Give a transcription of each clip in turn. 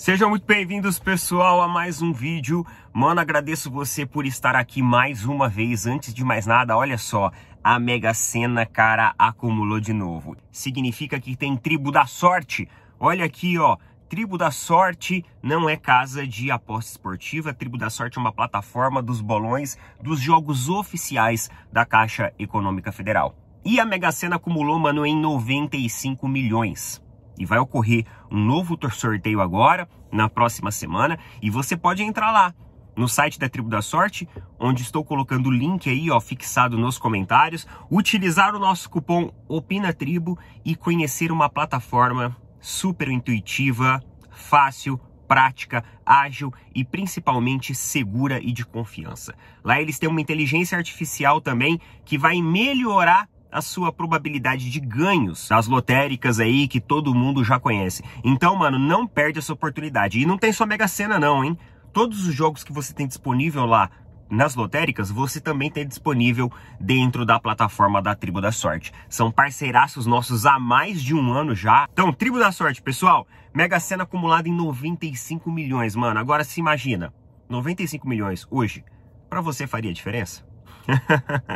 Sejam muito bem-vindos, pessoal, a mais um vídeo. Mano, agradeço você por estar aqui mais uma vez. Antes de mais nada, olha só, a Mega Sena, cara, acumulou de novo. Significa que tem tribo da sorte. Olha aqui, ó. Tribo da Sorte não é casa de aposta esportiva, Tribo da Sorte é uma plataforma dos bolões dos jogos oficiais da Caixa Econômica Federal. E a Mega Sena acumulou, mano, em 95 milhões e vai ocorrer um novo sorteio agora, na próxima semana, e você pode entrar lá no site da Tribo da Sorte, onde estou colocando o link aí, ó, fixado nos comentários, utilizar o nosso cupom Opina Tribo e conhecer uma plataforma super intuitiva, fácil, prática, ágil e principalmente segura e de confiança. Lá eles têm uma inteligência artificial também que vai melhorar a sua probabilidade de ganhos das lotéricas aí que todo mundo já conhece. Então, mano, não perde essa oportunidade. E não tem só Mega Sena não, hein? Todos os jogos que você tem disponível lá nas lotéricas, você também tem disponível dentro da plataforma da Tribo da Sorte. São parceiraços nossos há mais de um ano já. Então, Tribo da Sorte, pessoal, Mega Sena acumulada em 95 milhões, mano. Agora se imagina, 95 milhões hoje, para você faria diferença?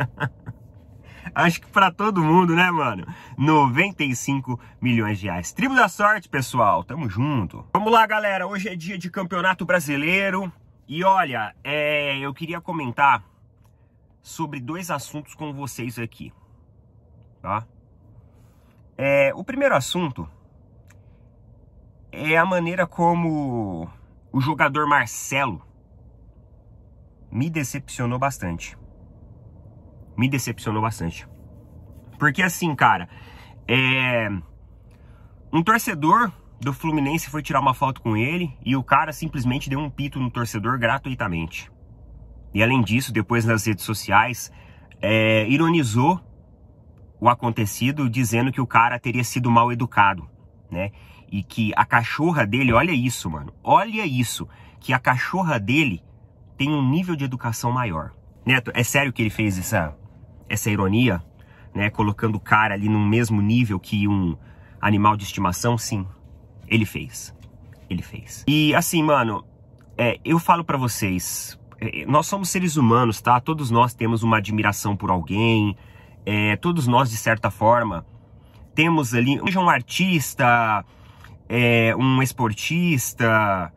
acho que para todo mundo, né, mano? 95 milhões de reais. Tribo da sorte, pessoal. Tamo junto. Vamos lá, galera. Hoje é dia de Campeonato Brasileiro. E olha, é... eu queria comentar sobre dois assuntos com vocês aqui, tá? É... O primeiro assunto é a maneira como o jogador Marcelo me decepcionou bastante me decepcionou bastante. Porque assim, cara, é... um torcedor do Fluminense foi tirar uma foto com ele e o cara simplesmente deu um pito no torcedor gratuitamente. E além disso, depois nas redes sociais, é... ironizou o acontecido, dizendo que o cara teria sido mal educado, né? E que a cachorra dele, olha isso, mano, olha isso, que a cachorra dele tem um nível de educação maior. Neto, é sério que ele fez essa essa ironia, né, colocando o cara ali no mesmo nível que um animal de estimação, sim, ele fez. Ele fez. E assim, mano, é, eu falo para vocês, é, é, nós somos seres humanos, tá? Todos nós temos uma admiração por alguém, é, todos nós, de certa forma, temos ali, seja um artista, é, um esportista,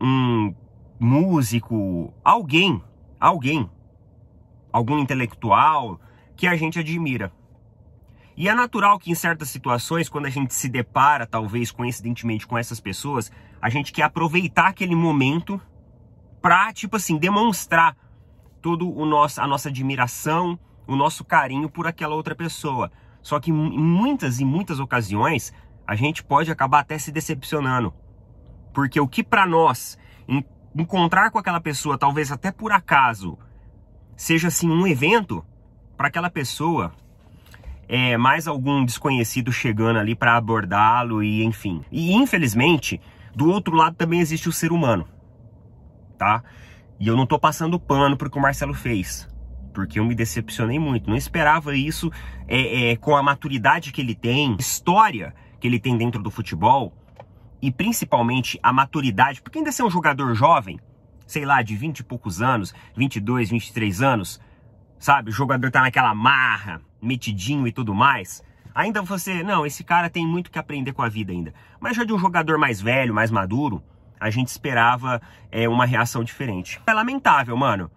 um músico, alguém, alguém algum intelectual que a gente admira. E é natural que em certas situações, quando a gente se depara, talvez coincidentemente, com essas pessoas, a gente quer aproveitar aquele momento para, tipo assim, demonstrar todo o nosso, a nossa admiração, o nosso carinho por aquela outra pessoa. Só que em muitas e muitas ocasiões, a gente pode acabar até se decepcionando. Porque o que para nós encontrar com aquela pessoa, talvez até por acaso, seja assim um evento para aquela pessoa, é, mais algum desconhecido chegando ali para abordá-lo e enfim. E infelizmente, do outro lado também existe o ser humano, tá? E eu não tô passando pano porque o Marcelo fez, porque eu me decepcionei muito. Não esperava isso é, é, com a maturidade que ele tem, história que ele tem dentro do futebol e principalmente a maturidade, porque ainda ser é um jogador jovem, sei lá, de 20 e poucos anos, 22, 23 anos, sabe? O jogador tá naquela marra, metidinho e tudo mais. Ainda você, não, esse cara tem muito que aprender com a vida ainda. Mas já de um jogador mais velho, mais maduro, a gente esperava é, uma reação diferente. É lamentável, mano.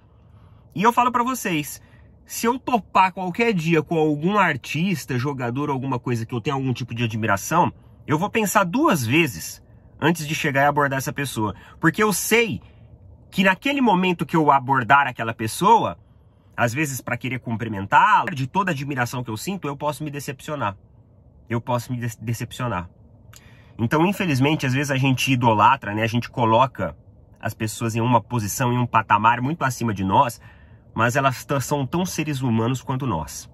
E eu falo para vocês, se eu topar qualquer dia com algum artista, jogador, alguma coisa que eu tenha algum tipo de admiração, eu vou pensar duas vezes antes de chegar e abordar essa pessoa. Porque eu sei que naquele momento que eu abordar aquela pessoa, às vezes para querer cumprimentá-la, de toda admiração que eu sinto, eu posso me decepcionar. Eu posso me decepcionar. Então, infelizmente, às vezes a gente idolatra, né? A gente coloca as pessoas em uma posição, em um patamar muito acima de nós, mas elas são tão seres humanos quanto nós.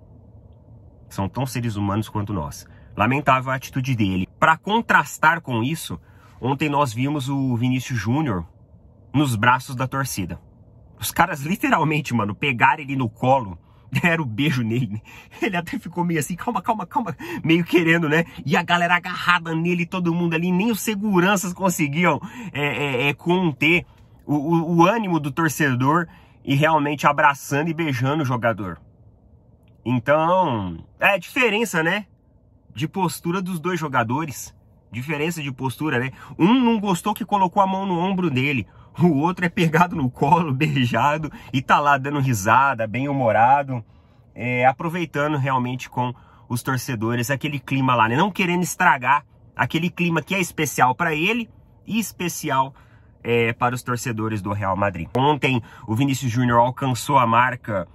São tão seres humanos quanto nós. Lamentável a atitude dele. Para contrastar com isso, ontem nós vimos o Vinícius Júnior nos braços da torcida. Os caras literalmente, mano, pegaram ele no colo, deram um beijo nele. Ele até ficou meio assim, calma, calma, calma, meio querendo, né? E a galera agarrada nele, todo mundo ali, nem os seguranças conseguiam é, é, é conter o, o, o ânimo do torcedor e realmente abraçando e beijando o jogador. Então, é diferença, né? De postura dos dois jogadores. Diferença de postura, né? Um não gostou que colocou a mão no ombro dele o outro é pegado no colo, beijado e tá lá dando risada, bem-humorado, é, aproveitando realmente com os torcedores aquele clima lá, né? não querendo estragar aquele clima que é especial para ele e especial é, para os torcedores do Real Madrid. Ontem o Vinícius Júnior alcançou a marca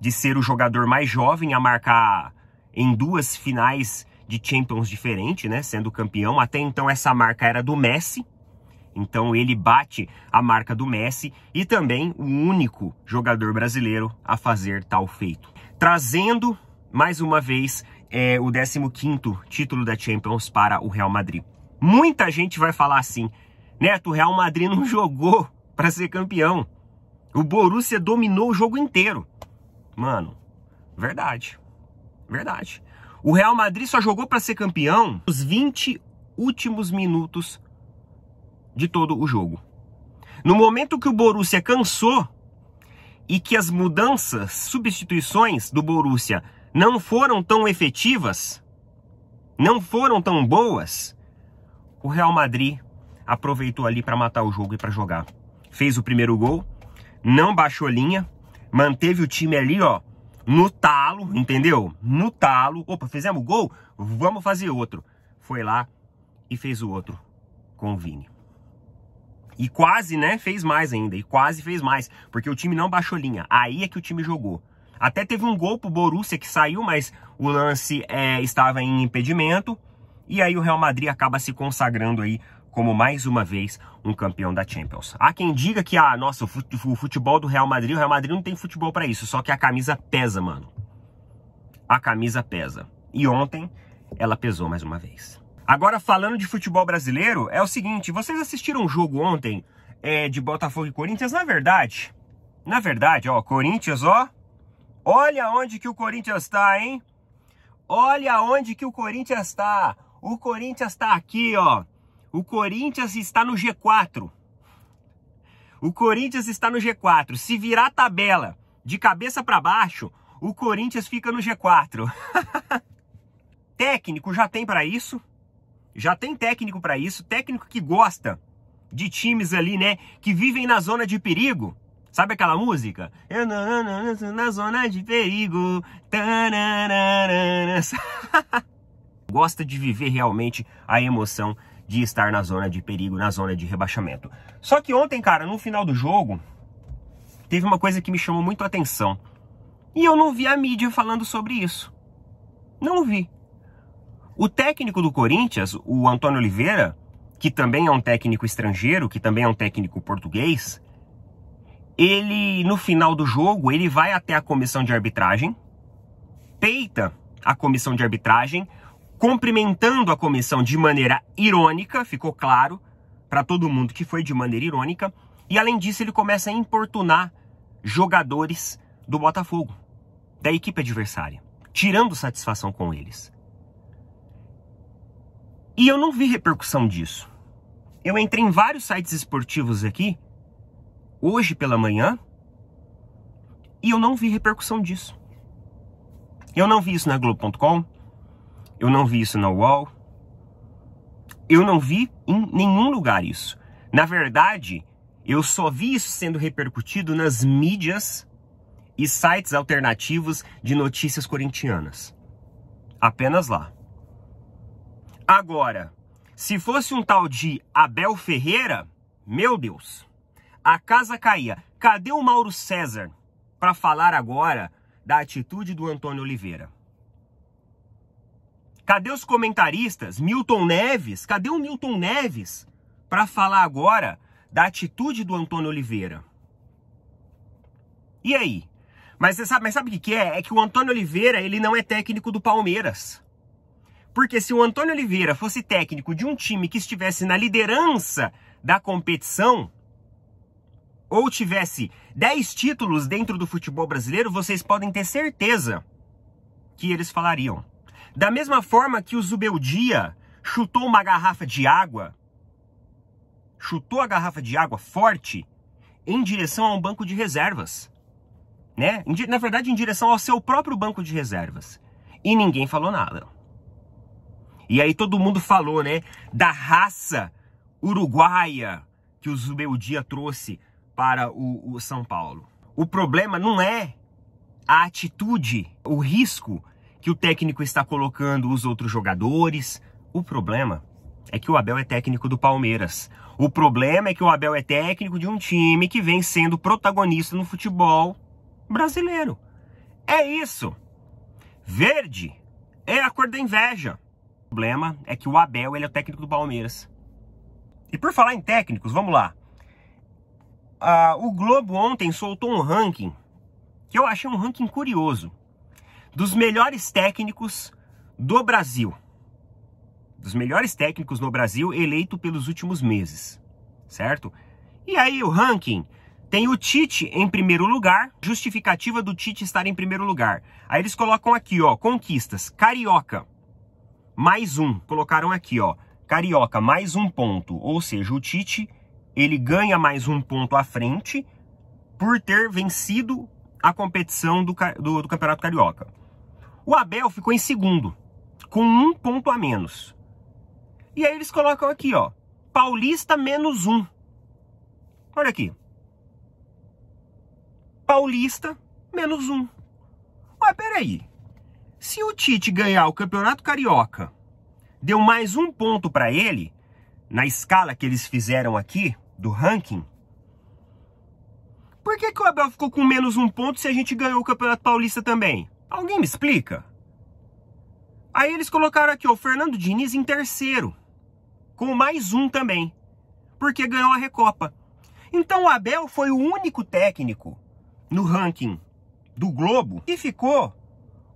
de ser o jogador mais jovem a marcar em duas finais de Champions diferente, né? Sendo campeão. Até então essa marca era do Messi, então ele bate a marca do Messi e também o único jogador brasileiro a fazer tal feito. Trazendo mais uma vez é, o 15º título da Champions para o Real Madrid. Muita gente vai falar assim, Neto, o Real Madrid não jogou para ser campeão. O Borussia dominou o jogo inteiro. Mano, verdade, verdade. O Real Madrid só jogou para ser campeão os 20 últimos minutos de todo o jogo. No momento que o Borussia cansou e que as mudanças, substituições do Borussia não foram tão efetivas, não foram tão boas, o Real Madrid aproveitou ali para matar o jogo e para jogar. Fez o primeiro gol, não baixou linha, manteve o time ali, ó, no talo, entendeu? No talo. Opa, fizemos gol, vamos fazer outro. Foi lá e fez o outro com o Vini. E quase, né, fez mais ainda. E quase fez mais, porque o time não baixou linha. Aí é que o time jogou. Até teve um gol pro Borussia que saiu, mas o lance é, estava em impedimento. E aí o Real Madrid acaba se consagrando aí como mais uma vez um campeão da Champions. Há quem diga que, ah, nossa, o futebol do Real Madrid, o Real Madrid não tem futebol para isso, só que a camisa pesa, mano. A camisa pesa. E ontem ela pesou mais uma vez. Agora, falando de futebol brasileiro, é o seguinte: vocês assistiram um jogo ontem é, de Botafogo e Corinthians? Na verdade, na verdade, ó, Corinthians, ó. Olha onde que o Corinthians tá, hein? Olha onde que o Corinthians tá. O Corinthians tá aqui, ó. O Corinthians está no G4. O Corinthians está no G4. Se virar a tabela de cabeça para baixo, o Corinthians fica no G4. Técnico já tem para isso. Já tem técnico para isso, técnico que gosta de times ali, né, que vivem na zona de perigo. Sabe aquela música? Eu não, não, não, na zona de perigo. Gosta de viver realmente a emoção de estar na zona de perigo, na zona de rebaixamento. Só que ontem, cara, no final do jogo, teve uma coisa que me chamou muito a atenção. E eu não vi a mídia falando sobre isso. Não vi. O técnico do Corinthians, o Antônio Oliveira, que também é um técnico estrangeiro, que também é um técnico português, ele no final do jogo, ele vai até a comissão de arbitragem, peita a comissão de arbitragem, cumprimentando a comissão de maneira irônica, ficou claro para todo mundo que foi de maneira irônica, e além disso ele começa a importunar jogadores do Botafogo, da equipe adversária, tirando satisfação com eles. E eu não vi repercussão disso. Eu entrei em vários sites esportivos aqui, hoje pela manhã, e eu não vi repercussão disso. Eu não vi isso na Globo.com, eu não vi isso na UOL, eu não vi em nenhum lugar isso. Na verdade, eu só vi isso sendo repercutido nas mídias e sites alternativos de notícias corintianas. Apenas lá. Agora, se fosse um tal de Abel Ferreira, meu Deus, a casa caía. Cadê o Mauro César para falar agora da atitude do Antônio Oliveira? Cadê os comentaristas? Milton Neves? Cadê o Milton Neves para falar agora da atitude do Antônio Oliveira? E aí? Mas você sabe, mas sabe o que, é? É que o Antônio Oliveira ele não é técnico do Palmeiras. Porque se o Antônio Oliveira fosse técnico de um time que estivesse na liderança da competição, ou tivesse 10 títulos dentro do futebol brasileiro, vocês podem ter certeza que eles falariam. Da mesma forma que o Zubeldia chutou uma garrafa de água, chutou a garrafa de água forte em direção a um banco de reservas. Né? Na verdade, em direção ao seu próprio banco de reservas. E ninguém falou nada. E aí todo mundo falou, né, da raça uruguaia que o Zubeldia trouxe para o, o São Paulo. O problema não é a atitude, o risco que o técnico está colocando os outros jogadores. O problema é que o Abel é técnico do Palmeiras. O problema é que o Abel é técnico de um time que vem sendo protagonista no futebol brasileiro. É isso. Verde é a cor da inveja problema é que o Abel ele é o técnico do Palmeiras. E por falar em técnicos, vamos lá. Ah, o Globo ontem soltou um ranking que eu achei um ranking curioso dos melhores técnicos do Brasil. Dos melhores técnicos no Brasil eleito pelos últimos meses, certo? E aí o ranking tem o Tite em primeiro lugar, justificativa do Tite estar em primeiro lugar. Aí eles colocam aqui, ó, conquistas, Carioca, mais um. Colocaram aqui, ó. Carioca, mais um ponto. Ou seja, o Tite, ele ganha mais um ponto à frente por ter vencido a competição do, do, do Campeonato Carioca. O Abel ficou em segundo, com um ponto a menos. E aí eles colocam aqui, ó. Paulista menos um. Olha aqui. Paulista menos um. Ué, peraí. Se o Tite ganhar o Campeonato Carioca, deu mais um ponto para ele, na escala que eles fizeram aqui, do ranking, por que, que o Abel ficou com menos um ponto se a gente ganhou o Campeonato Paulista também? Alguém me explica? Aí eles colocaram aqui ó, o Fernando Diniz em terceiro, com mais um também, porque ganhou a Recopa. Então o Abel foi o único técnico no ranking do Globo que ficou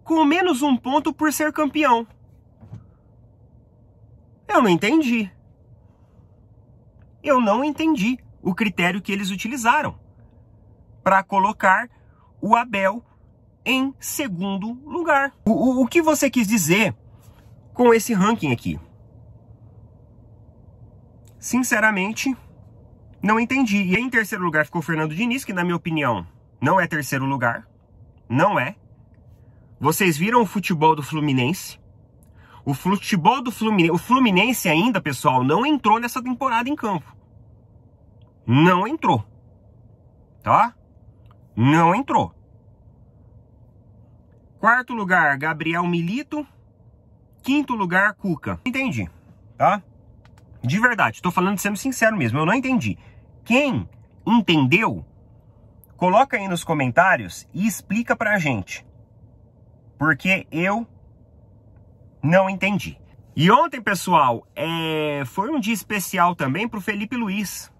com menos um ponto por ser campeão. Eu não entendi. Eu não entendi o critério que eles utilizaram para colocar o Abel em segundo lugar. O, o, o, que você quis dizer com esse ranking aqui? Sinceramente, não entendi. E em terceiro lugar ficou o Fernando Diniz, que na minha opinião não é terceiro lugar. Não é. Vocês viram o futebol do Fluminense? O futebol do Fluminense, o Fluminense ainda, pessoal, não entrou nessa temporada em campo. Não entrou. Tá? Não entrou. Quarto lugar, Gabriel Milito. Quinto lugar, Cuca. Entendi, tá? De verdade, tô falando sendo sincero mesmo, eu não entendi. Quem entendeu, coloca aí nos comentários e explica pra gente porque eu não entendi. E ontem, pessoal, é... foi um dia especial também para o Felipe Luiz.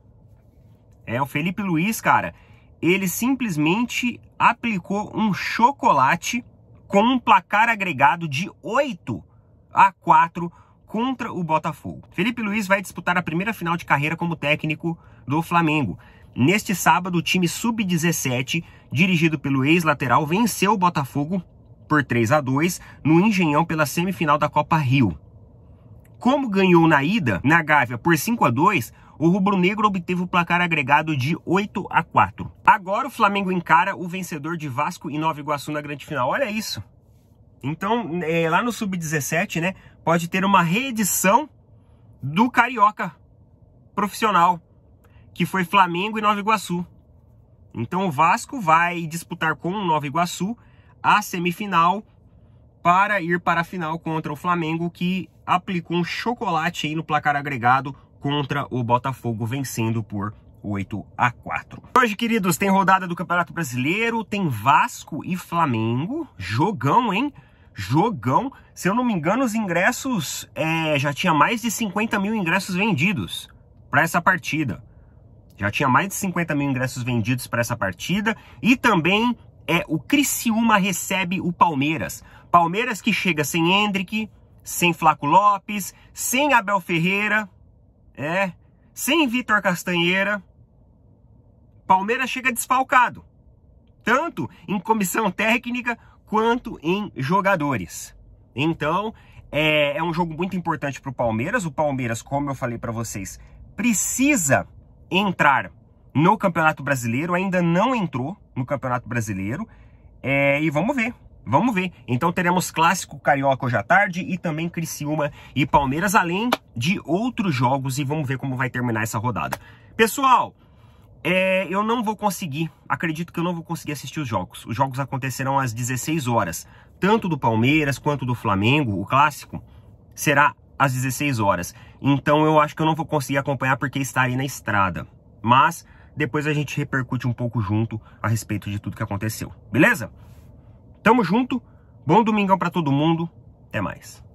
É, o Felipe Luiz, cara, ele simplesmente aplicou um chocolate com um placar agregado de 8 a 4 contra o Botafogo. Felipe Luiz vai disputar a primeira final de carreira como técnico do Flamengo. Neste sábado, o time sub-17, dirigido pelo ex-lateral, venceu o Botafogo por 3 a 2 no Engenhão pela semifinal da Copa Rio. Como ganhou na ida, na Gávea, por 5 a 2 o rubro-negro obteve o placar agregado de 8 a 4. Agora o Flamengo encara o vencedor de Vasco e Nova Iguaçu na grande final. Olha isso! Então, é, lá no Sub-17, né, pode ter uma reedição do Carioca profissional, que foi Flamengo e Nova Iguaçu. Então o Vasco vai disputar com o Nova Iguaçu a semifinal para ir para a final contra o Flamengo, que aplicou um chocolate aí no placar agregado contra o Botafogo, vencendo por 8 a 4. Hoje, queridos, tem rodada do Campeonato Brasileiro, tem Vasco e Flamengo, jogão, hein? Jogão. Se eu não me engano, os ingressos, é, já tinha mais de 50 mil ingressos vendidos para essa partida. Já tinha mais de 50 mil ingressos vendidos para essa partida e também é o Criciúma recebe o Palmeiras. Palmeiras que chega sem Hendrick, sem Flaco Lopes, sem Abel Ferreira, é, sem Vitor Castanheira. Palmeiras chega desfalcado, tanto em comissão técnica quanto em jogadores. Então, é, é um jogo muito importante para o Palmeiras. O Palmeiras, como eu falei para vocês, precisa entrar no Campeonato Brasileiro, ainda não entrou no Campeonato Brasileiro. É, e vamos ver, vamos ver. Então teremos Clássico Carioca hoje à tarde e também Criciúma e Palmeiras, além de outros jogos. E vamos ver como vai terminar essa rodada. Pessoal, é, eu não vou conseguir, acredito que eu não vou conseguir assistir os jogos. Os jogos acontecerão às 16 horas, tanto do Palmeiras quanto do Flamengo, o Clássico, será às 16 horas. Então eu acho que eu não vou conseguir acompanhar porque estarei na estrada. Mas depois a gente repercute um pouco junto a respeito de tudo que aconteceu, beleza? Tamo junto, bom domingão para todo mundo, até mais.